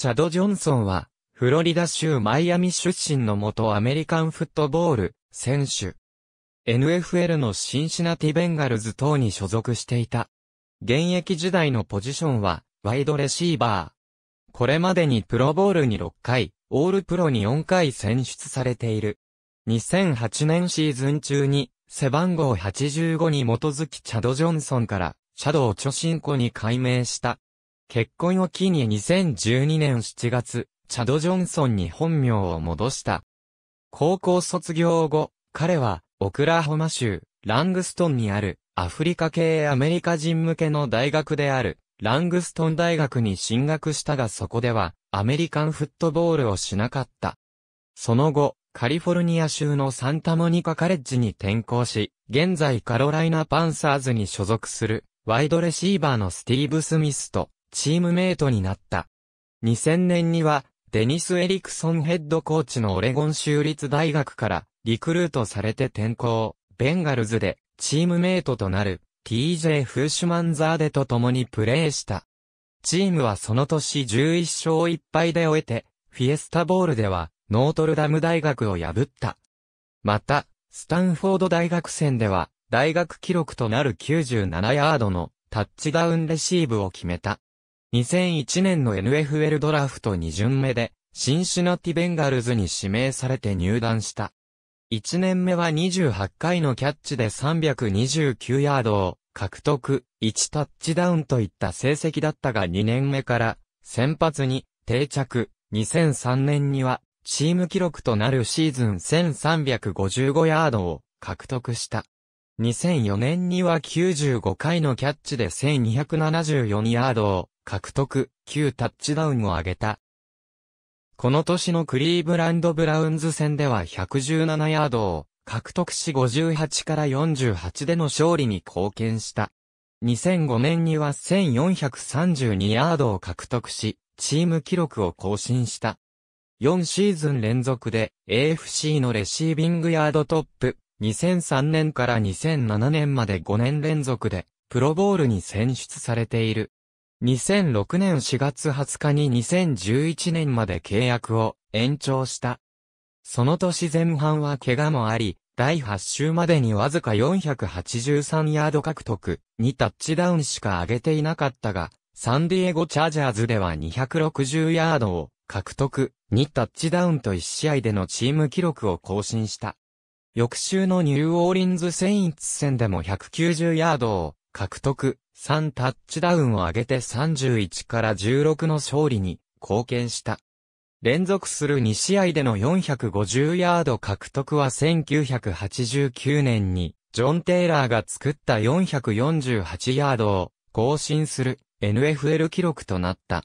チャド・ジョンソンは、フロリダ州マイアミ出身の元アメリカンフットボール選手。NFL のシンシナティ・ベンガルズ等に所属していた。現役時代のポジションは、ワイドレシーバー。これまでにプロボールに6回、オールプロに4回選出されている。2008年シーズン中に、背番号85に基づきチャド・ジョンソンから、シャドウ・貯ョ庫に改名した。結婚を機に2012年7月、チャド・ジョンソンに本名を戻した。高校卒業後、彼は、オクラホマ州、ラングストンにある、アフリカ系アメリカ人向けの大学である、ラングストン大学に進学したがそこでは、アメリカンフットボールをしなかった。その後、カリフォルニア州のサンタモニカカレッジに転校し、現在カロライナパンサーズに所属する、ワイドレシーバーのスティーブ・スミスと、チームメイトになった。2000年には、デニス・エリクソンヘッドコーチのオレゴン州立大学からリクルートされて転校、ベンガルズでチームメイトとなる TJ フーシュマンザーデと共にプレーした。チームはその年11勝1敗で終えて、フィエスタボールではノートルダム大学を破った。また、スタンフォード大学戦では大学記録となる97ヤードのタッチダウンレシーブを決めた。2001年の NFL ドラフト2巡目で、シンシナティベンガルズに指名されて入団した。1年目は28回のキャッチで329ヤードを獲得、1タッチダウンといった成績だったが2年目から先発に定着、2003年にはチーム記録となるシーズン1355ヤードを獲得した。2004年には95回のキャッチで1274ヤードを獲得、9タッチダウンを挙げた。この年のクリーブランド・ブラウンズ戦では117ヤードを獲得し58から48での勝利に貢献した。2005年には1432ヤードを獲得し、チーム記録を更新した。4シーズン連続で AFC のレシービングヤードトップ、2003年から2007年まで5年連続でプロボールに選出されている。2006年4月20日に2011年まで契約を延長した。その年前半は怪我もあり、第8週までにわずか483ヤード獲得にタッチダウンしか上げていなかったが、サンディエゴチャージャーズでは260ヤードを獲得にタッチダウンと1試合でのチーム記録を更新した。翌週のニューオーリンズ・セインツ戦でも190ヤードを獲得、3タッチダウンを上げて31から16の勝利に貢献した。連続する2試合での450ヤード獲得は1989年に、ジョン・テイラーが作った448ヤードを更新する NFL 記録となった。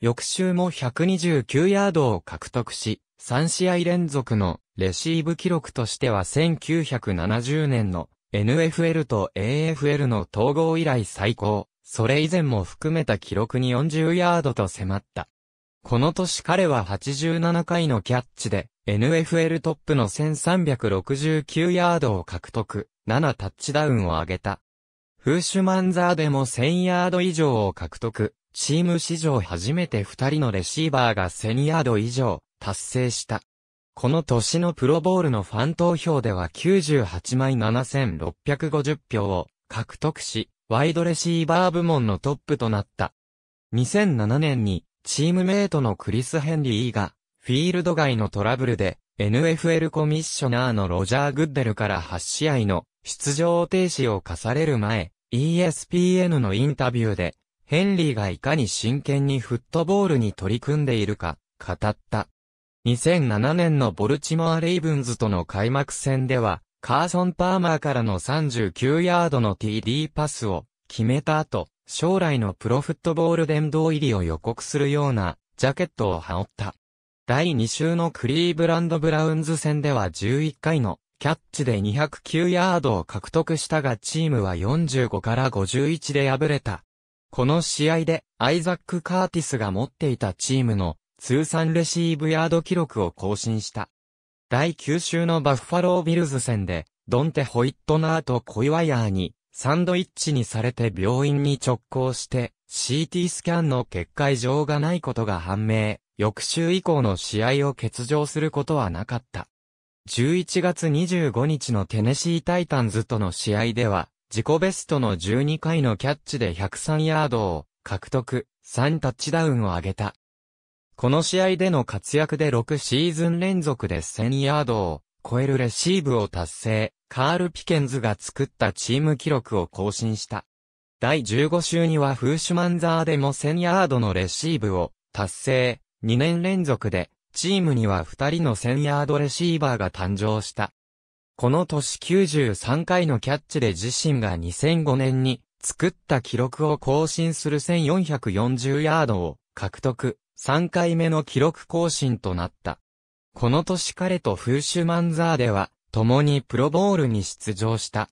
翌週も129ヤードを獲得し、3試合連続のレシーブ記録としては1970年の NFL と AFL の統合以来最高、それ以前も含めた記録に40ヤードと迫った。この年彼は87回のキャッチで、NFL トップの1369ヤードを獲得、7タッチダウンを挙げた。フーシュマンザーでも1000ヤード以上を獲得、チーム史上初めて2人のレシーバーが1000ヤード以上、達成した。この年のプロボールのファン投票では98枚7650票を獲得し、ワイドレシーバー部門のトップとなった。2007年にチームメイトのクリス・ヘンリーがフィールド外のトラブルで NFL コミッショナーのロジャー・グッデルから8試合の出場停止を課される前、ESPN のインタビューで、ヘンリーがいかに真剣にフットボールに取り組んでいるか、語った。2007年のボルチモア・レイブンズとの開幕戦では、カーソン・パーマーからの39ヤードの TD パスを決めた後、将来のプロフットボール殿堂入りを予告するようなジャケットを羽織った。第2週のクリーブランド・ブラウンズ戦では11回のキャッチで209ヤードを獲得したがチームは45から51で敗れた。この試合でアイザック・カーティスが持っていたチームの通算レシーブヤード記録を更新した。第9週のバッファロービルズ戦で、ドンテ・ホイットナーとコイワイヤーに、サンドイッチにされて病院に直行して、CT スキャンの結果異常がないことが判明、翌週以降の試合を欠場することはなかった。11月25日のテネシータイタンズとの試合では、自己ベストの12回のキャッチで103ヤードを獲得、3タッチダウンを挙げた。この試合での活躍で6シーズン連続で1000ヤードを超えるレシーブを達成、カール・ピケンズが作ったチーム記録を更新した。第15週にはフーシュマンザーでも1000ヤードのレシーブを達成、2年連続で、チームには2人の1000ヤードレシーバーが誕生した。この年93回のキャッチで自身が2005年に作った記録を更新する1440ヤードを獲得、3回目の記録更新となった。この年彼とフーシュマンザーでは、共にプロボールに出場した。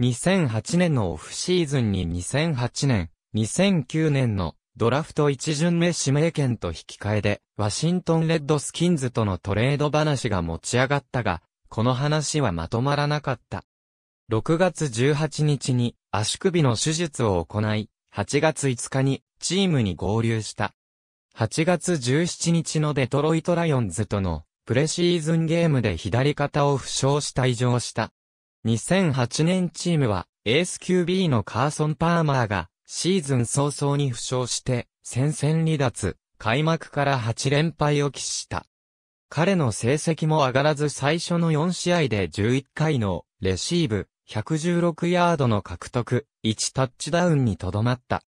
2008年のオフシーズンに2008年、2009年のドラフト一巡目指名権と引き換えで、ワシントンレッドスキンズとのトレード話が持ち上がったが、この話はまとまらなかった。6月18日に足首の手術を行い、8月5日にチームに合流した。8月17日のデトロイトライオンズとのプレシーズンゲームで左肩を負傷し退場した。2008年チームはエース QB のカーソン・パーマーがシーズン早々に負傷して戦線離脱、開幕から8連敗を喫した。彼の成績も上がらず最初の4試合で11回のレシーブ、116ヤードの獲得、1タッチダウンにとどまった。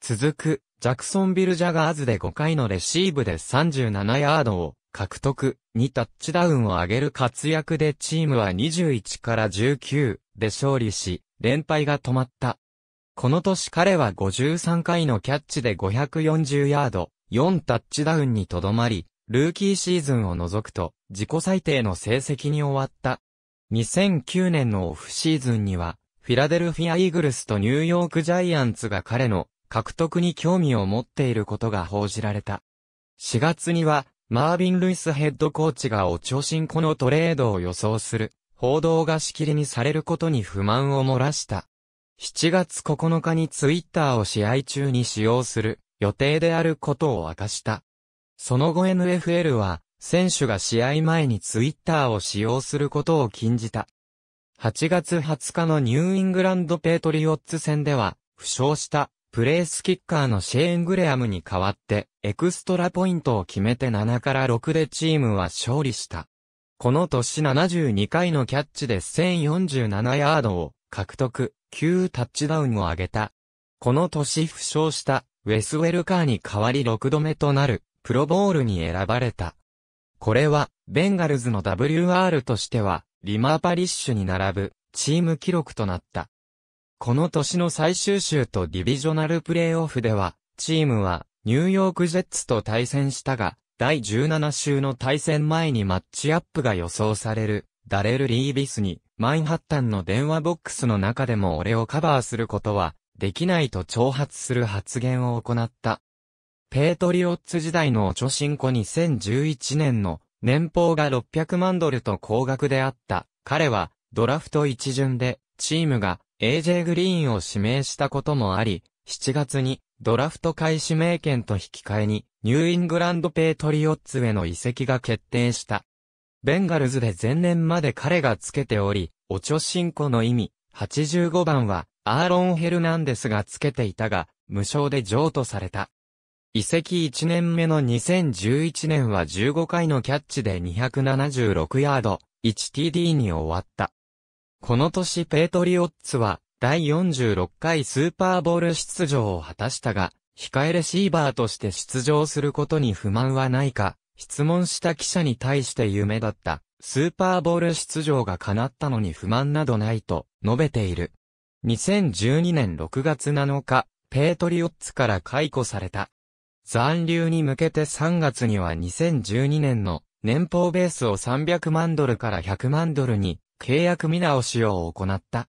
続くジャクソンビルジャガーズで5回のレシーブで37ヤードを獲得、2タッチダウンを上げる活躍でチームは21から19で勝利し、連敗が止まった。この年彼は53回のキャッチで540ヤード、4タッチダウンにとどまり、ルーキーシーズンを除くと、自己最低の成績に終わった。2009年のオフシーズンには、フィラデルフィア・イーグルスとニューヨーク・ジャイアンツが彼の獲得に興味を持っていることが報じられた。4月には、マービン・ルイスヘッドコーチがお調子シのトレードを予想する、報道がしきりにされることに不満を漏らした。7月9日にツイッターを試合中に使用する予定であることを明かした。その後 NFL は、選手が試合前にツイッターを使用することを禁じた。8月20日のニューイングランドペートリオッツ戦では、負傷したプレースキッカーのシェーン・グレアムに代わって、エクストラポイントを決めて7から6でチームは勝利した。この年72回のキャッチで1047ヤードを獲得、9タッチダウンを挙げた。この年負傷したウェスウェルカーに代わり6度目となるプロボールに選ばれた。これはベンガルズの WR としてはリマーパリッシュに並ぶチーム記録となった。この年の最終週とディビジョナルプレイオフでは、チームはニューヨークジェッツと対戦したが、第17週の対戦前にマッチアップが予想される、ダレル・リービスに、マインハッタンの電話ボックスの中でも俺をカバーすることは、できないと挑発する発言を行った。ペートリオッツ時代のオチョシンコ2011年の年俸が600万ドルと高額であった。彼はドラフト一巡でチームが AJ グリーンを指名したこともあり、7月にドラフト開始名権と引き換えにニューイングランドペイトリオッツへの移籍が決定した。ベンガルズで前年まで彼がつけており、オチョシンコの意味、85番はアーロン・ヘルナンデスがつけていたが、無償で譲渡された。移籍1年目の2011年は15回のキャッチで276ヤード、1TD に終わった。この年ペイトリオッツは第46回スーパーボール出場を果たしたが、控えレシーバーとして出場することに不満はないか、質問した記者に対して夢だったスーパーボール出場が叶ったのに不満などないと述べている。2012年6月7日、ペイトリオッツから解雇された。残留に向けて3月には2012年の年俸ベースを300万ドルから100万ドルに契約見直しを行った。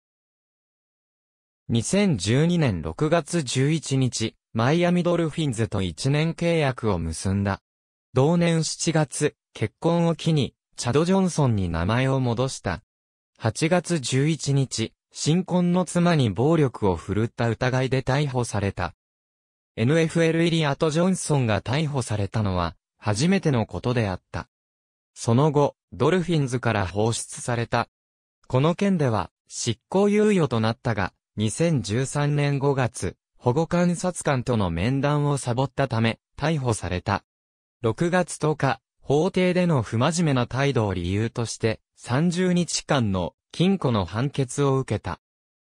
2012年6月11日、マイアミドルフィンズと1年契約を結んだ。同年7月、結婚を機に、チャド・ジョンソンに名前を戻した。8月11日、新婚の妻に暴力を振るった疑いで逮捕された。NFL 入りアト・ジョンソンが逮捕されたのは、初めてのことであった。その後、ドルフィンズから放出された。この件では、執行猶予となったが、2013年5月、保護観察官との面談をサボったため、逮捕された。6月10日、法廷での不真面目な態度を理由として、30日間の禁錮の判決を受けた。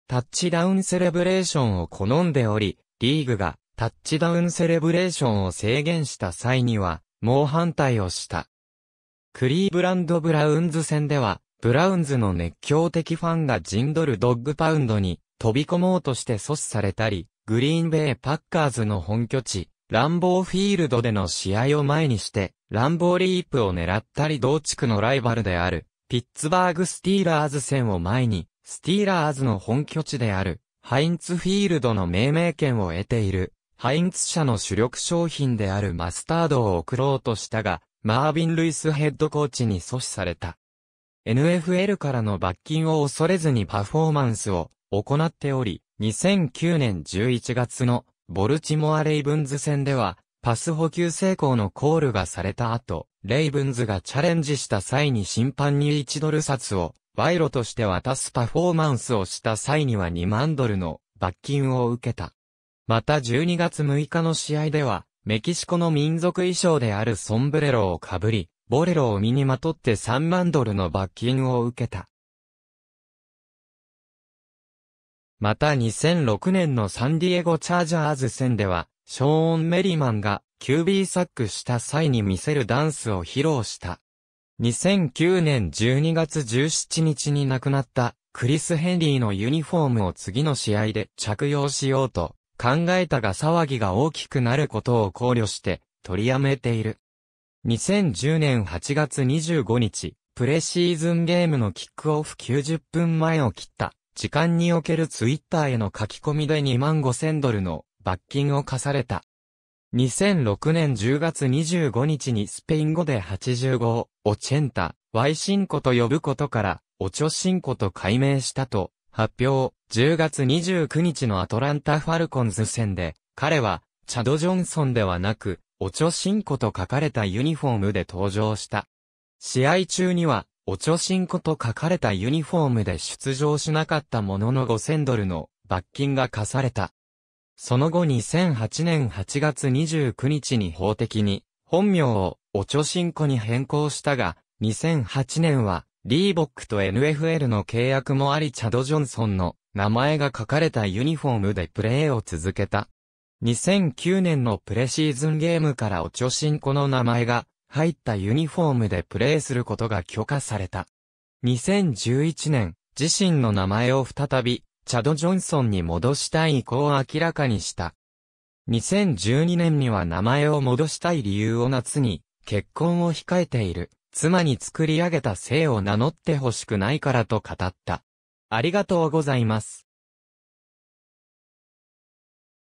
タッチダウンセレブレーションを好んでおり、リーグがタッチダウンセレブレーションを制限した際には、猛反対をした。クリーブランド・ブラウンズ戦では、ブラウンズの熱狂的ファンが陣取るドッグパウンドに飛び込もうとして阻止されたり、グリーンベイ・パッカーズの本拠地、ランボーフィールドでの試合を前にして、ランボーリープを狙ったり同地区のライバルである、ピッツバーグ・スティーラーズ戦を前に、スティーラーズの本拠地である、ハインツフィールドの命名権を得ている、ハインツ社の主力商品であるマスタードを送ろうとしたが、マービン・ルイスヘッドコーチに阻止された。NFL からの罰金を恐れずにパフォーマンスを行っており、2009年11月のボルチモア・レイブンズ戦では、パス補給成功のコールがされた後、レイブンズがチャレンジした際に審判に1ドル札を賄賂として渡すパフォーマンスをした際には2万ドルの罰金を受けた。また12月6日の試合では、メキシコの民族衣装であるソンブレロをかぶり、ボレロを身にまとって3万ドルの罰金を受けた。また2006年のサンディエゴチャージャーズ戦では、ショーン・メリマンが QB サックした際に見せるダンスを披露した。2009年12月17日に亡くなったクリス・ヘンリーのユニフォームを次の試合で着用しようと、考えたが騒ぎが大きくなることを考慮して取りやめている。2010年8月25日、プレシーズンゲームのキックオフ90分前を切った時間におけるツイッターへの書き込みで2万5000ドルの罰金を課された。2006年10月25日にスペイン語で85をオチェンタ、ワイシンコと呼ぶことから、オチョシンコと改名したと発表。10月29日のアトランタ・ファルコンズ戦で、彼は、チャド・ジョンソンではなく、オチョシンコと書かれたユニフォームで登場した。試合中には、オチョシンコと書かれたユニフォームで出場しなかったものの5000ドルの罰金が課された。その後2008年8月29日に法的に本名をオチョシンコに変更したが、2008年はリーボックと NFL の契約もありチャド・ジョンソンの名前が書かれたユニフォームでプレーを続けた。2009年のプレシーズンゲームからおちょしんこの名前が入ったユニフォームでプレーすることが許可された。2011年、自身の名前を再び、チャド・ジョンソンに戻したい意向を明らかにした。2012年には名前を戻したい理由を夏に、結婚を控えている、妻に作り上げた姓を名乗ってほしくないからと語った。ありがとうございます。